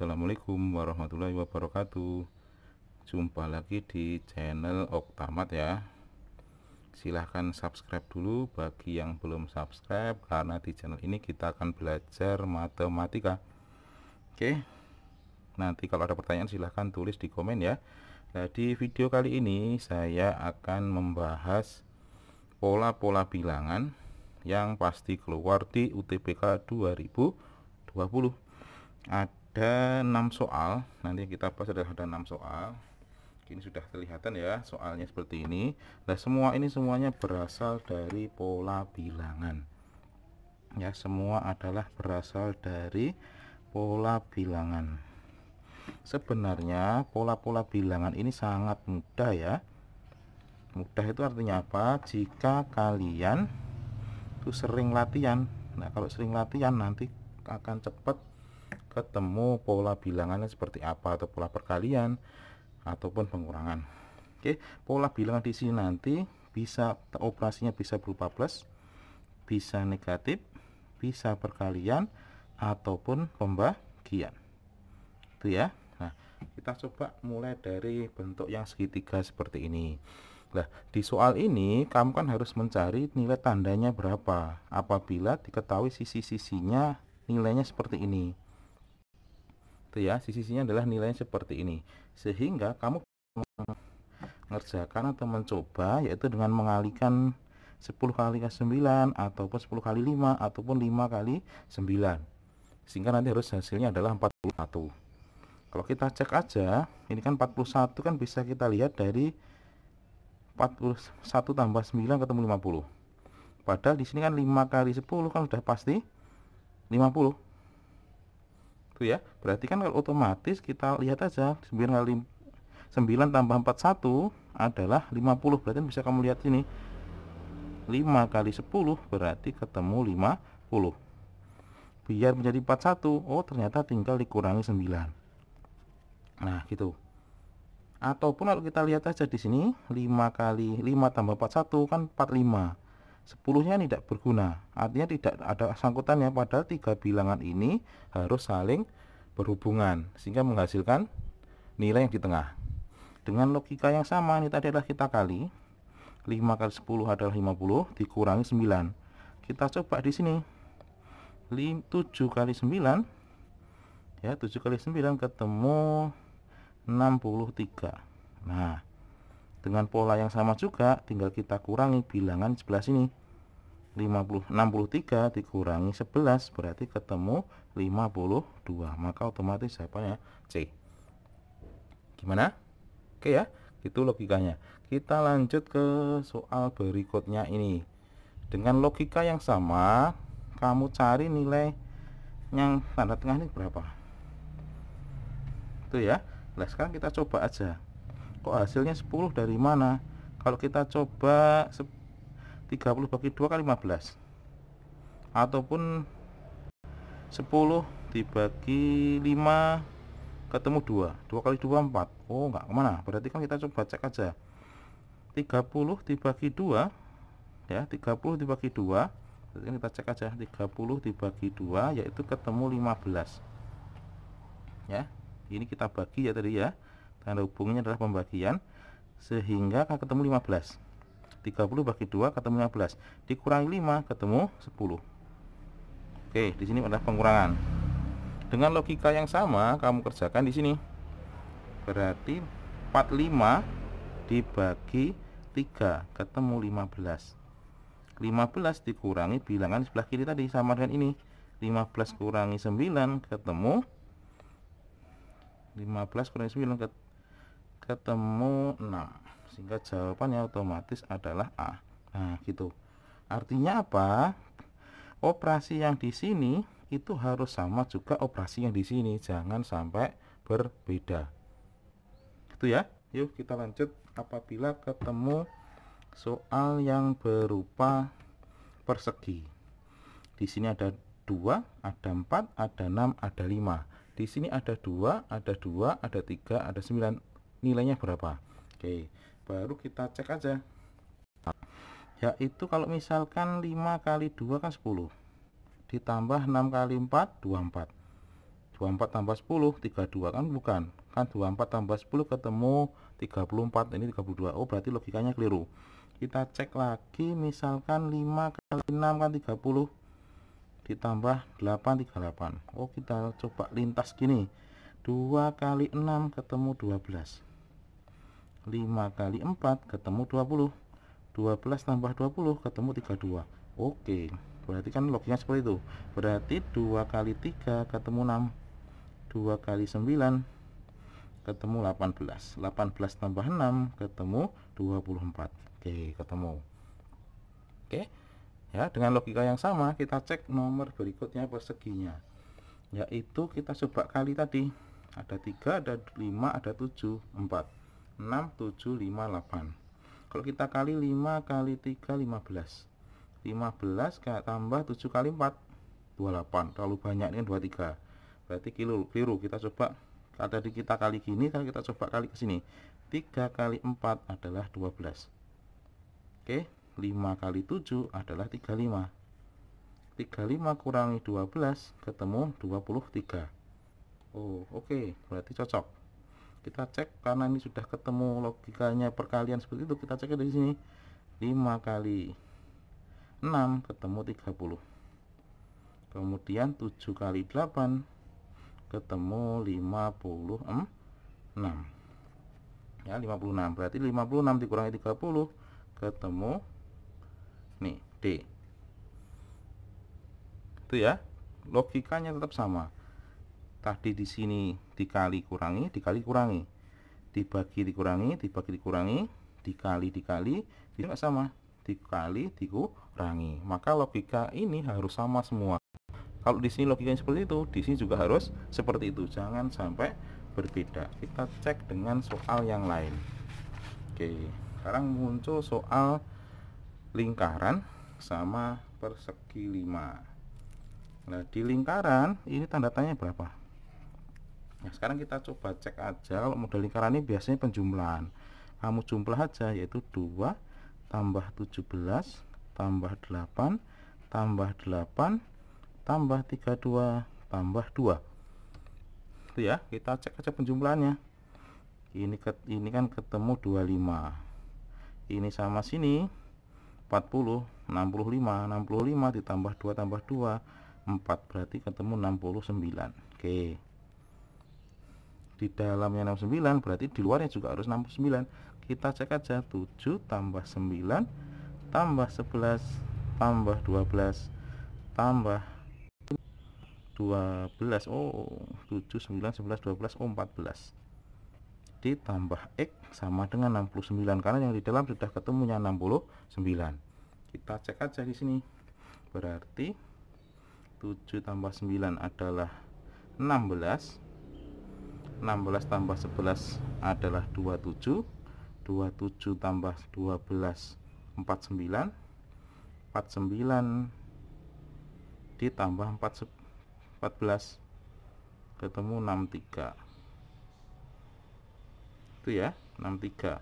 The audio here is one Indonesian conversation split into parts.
Assalamualaikum warahmatullahi wabarakatuh Jumpa lagi di channel Oktamat ya Silahkan subscribe dulu bagi yang belum subscribe Karena di channel ini kita akan belajar matematika Oke Nanti kalau ada pertanyaan silahkan tulis di komen ya Nah di video kali ini saya akan membahas Pola-pola bilangan yang pasti keluar di UTBK 2020 ada ada 6 soal nanti kita bahas ada, ada 6 soal ini sudah kelihatan ya soalnya seperti ini nah semua ini semuanya berasal dari pola bilangan ya semua adalah berasal dari pola bilangan sebenarnya pola-pola bilangan ini sangat mudah ya mudah itu artinya apa jika kalian itu sering latihan nah kalau sering latihan nanti akan cepat ketemu pola bilangannya seperti apa atau pola perkalian ataupun pengurangan oke pola bilangan di sini nanti bisa operasinya bisa berupa plus bisa negatif bisa perkalian ataupun pembagian itu ya nah kita coba mulai dari bentuk yang segitiga seperti ini Nah, di soal ini kamu kan harus mencari nilai tandanya berapa apabila diketahui sisi-sisinya nilainya seperti ini. Tuh ya, sisi-sisinya adalah nilainya seperti ini. Sehingga kamu mengerjakan atau mencoba yaitu dengan mengalikan 10 kali ke 9 ataupun 10 kali 5 ataupun 5 kali 9 sehingga nanti harus hasilnya adalah 41 kalau kita cek aja ini kan 41 kan bisa kita lihat dari 41 tambah 9 ketemu 50 padahal di sini kan 5 kali 10 kan sudah pasti 50 Gitu ya berarti kan kalau otomatis kita lihat aja 9, 9 tambah 41 adalah 50 berarti bisa kamu lihat sini 5 kali 10 berarti ketemu 50 biar menjadi 41 oh ternyata tinggal dikurangi 9 nah gitu ataupun kalau kita lihat aja di sini 5 kali 5 tambah 41 kan 45 sepuluhnya tidak berguna artinya tidak ada sangkutannya padahal tiga bilangan ini harus saling berhubungan sehingga menghasilkan nilai yang di tengah dengan logika yang sama ini tadi adalah kita kali 5 kali 10 adalah 50 dikurangi 9 kita coba di sini 7 kali 9 ya 7 kali 9 ketemu 63 nah dengan pola yang sama juga, tinggal kita kurangi bilangan 11 ini. 50, 63 dikurangi 11 berarti ketemu 52. Maka otomatis ya C. Gimana? Oke ya, itu logikanya. Kita lanjut ke soal berikutnya ini. Dengan logika yang sama, kamu cari nilai yang tanda tengah ini berapa. Itu ya. Nah, sekarang kita coba aja kok hasilnya 10 dari mana kalau kita coba 30 bagi 2 kali 15 ataupun 10 dibagi 5 ketemu 2 2 kali 2 4 oh enggak kemana berarti kan kita coba cek aja 30 dibagi 2 ya 30 dibagi 2 berarti kan kita cek aja 30 dibagi 2 yaitu ketemu 15 ya ini kita bagi ya tadi ya tanda hubungnya adalah pembagian sehingga akan ketemu 15 30 bagi 2 ketemu 15 dikurangi 5 ketemu 10 Oke di sini adalah pengurangan dengan logika yang sama kamu kerjakan di sini berarti 45 dibagi 3 ketemu 15 15 dikurangi bilangan sebelah kiri tadi sama dengan ini 15 kurangi 9 ketemu 15 kurangi 9 ketemu ketemu 6 sehingga jawabannya otomatis adalah A nah gitu artinya apa operasi yang di sini itu harus sama juga operasi yang di sini jangan sampai berbeda itu ya yuk kita lanjut apabila ketemu soal yang berupa persegi di sini ada dua, ada empat, ada enam, ada lima. di sini ada dua, ada dua, ada tiga, ada sembilan nilainya berapa oke baru kita cek aja yaitu kalau misalkan 5 kali 2 kan 10 ditambah 6 kali 4 24 24 tambah 10 32 kan bukan kan 24 tambah 10 ketemu 34 ini 32 oh berarti logikanya keliru kita cek lagi misalkan 5 kali 6 kan 30 ditambah 8 38 Oh kita coba lintas gini 2 kali 6 ketemu 12 5 kali 4 ketemu 20 12 tambah 20 ketemu 32 oke berarti kan lognya seperti itu berarti 2 kali 3 ketemu 6 2 kali 9 ketemu 18 18 tambah 6 ketemu 24 oke ketemu oke ya dengan logika yang sama kita cek nomor berikutnya perseginya yaitu kita coba kali tadi ada 3 ada 5 ada 7 4 6758 kalau kita kali 5 kali 3 15 15 tambah 7 kali 4 28 terlalu banyak ini 23 berarti kilo keliru kita coba tadi kita kali gini kalau kita coba kali ke sini 3 kali 4 adalah 12 oke 5 kali 7 adalah 35 35 kurangi 12 ketemu 23 Oh oke okay. berarti cocok kita cek karena ini sudah ketemu logikanya perkalian seperti itu kita cek dari sini 5 kali 6 ketemu 30 kemudian 7 kali 8 ketemu 56 ya 56 berarti 56 dikurangi 30 ketemu nih D itu ya logikanya tetap sama tadi di sini dikali kurangi dikali kurangi dibagi dikurangi dibagi dikurangi dikali dikali itu nggak sama dikali dikurangi maka logika ini harus sama semua kalau di sini logikanya seperti itu di sini juga harus seperti itu jangan sampai berbeda kita cek dengan soal yang lain oke sekarang muncul soal lingkaran sama persegi 5 nah di lingkaran ini tanda tanya berapa nah sekarang kita coba cek aja kalau model lingkaran ini biasanya penjumlahan kamu jumlah aja yaitu 2 tambah 17 tambah 8 tambah 8 tambah 32 tambah 2 itu ya kita cek aja penjumlahannya ini ke, ini kan ketemu 25 ini sama sini 40 65 65 ditambah 2 tambah 2 4 berarti ketemu 69 oke di dalamnya 69 berarti di luarnya juga harus 69 kita cek aja 7 tambah 9 tambah 11 tambah 12 tambah 12 oh 7 9 11 12 oh 14 ditambah X sama dengan 69 karena yang di dalam sudah ketemunya 69 kita cek aja di sini berarti 7 tambah 9 adalah 16 16 tambah 11 adalah 27 27 tambah 12 49 49 ditambah 4, 14 ketemu 63 itu ya 63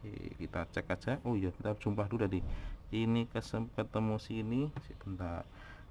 Oke, kita cek aja oh iya kita jumpa dulu tadi ini ketemu sini sebentar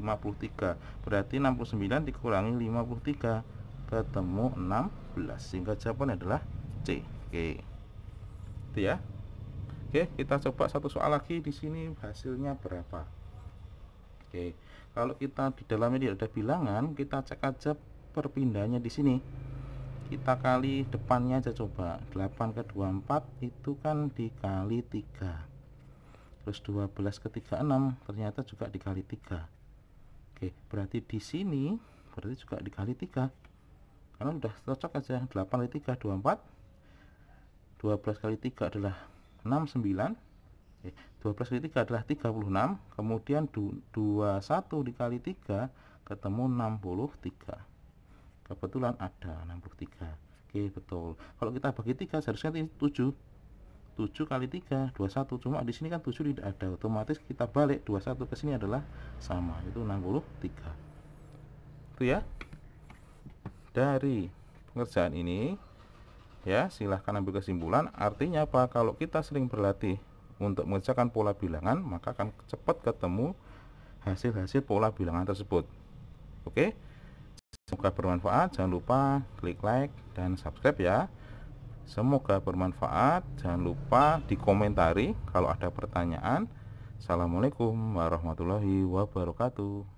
53 berarti 69 dikurangi 53 ketemu 16 sehingga jawabannya adalah C oke itu ya oke kita coba satu soal lagi di sini hasilnya berapa oke kalau kita di dalamnya tidak ada bilangan kita cek aja perpindahannya di sini kita kali depannya aja coba 8 ke 24 itu kan dikali 3 terus 12 ke 36 ternyata juga dikali 3 Oke, berarti di sini berarti juga dikali 3. Karena udah cocok aja 8 kali 3 24. 12 kali 3 adalah 69. Oke, 12 kali 3 adalah 36, kemudian 21 dikali 3 ketemu 63. Kebetulan ada 63. Oke, betul. Kalau kita bagi 3 seharusnya 7. 7 kali 3 21 cuma di sini kan 7 tidak ada otomatis kita balik 21 ke sini adalah sama itu 63 itu ya dari pengerjaan ini ya silahkan ambil kesimpulan artinya apa kalau kita sering berlatih untuk mengerjakan pola bilangan maka akan cepat ketemu hasil-hasil pola bilangan tersebut oke semoga bermanfaat jangan lupa klik like dan subscribe ya Semoga bermanfaat. Jangan lupa dikomentari kalau ada pertanyaan. Assalamualaikum warahmatullahi wabarakatuh.